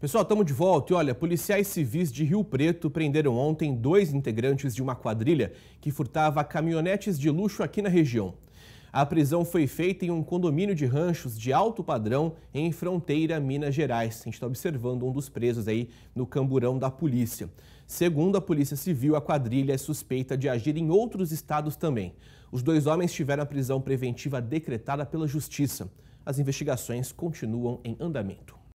Pessoal, estamos de volta e olha, policiais civis de Rio Preto prenderam ontem dois integrantes de uma quadrilha que furtava caminhonetes de luxo aqui na região. A prisão foi feita em um condomínio de ranchos de alto padrão em fronteira Minas Gerais. A gente está observando um dos presos aí no camburão da polícia. Segundo a Polícia Civil, a quadrilha é suspeita de agir em outros estados também. Os dois homens tiveram a prisão preventiva decretada pela Justiça. As investigações continuam em andamento.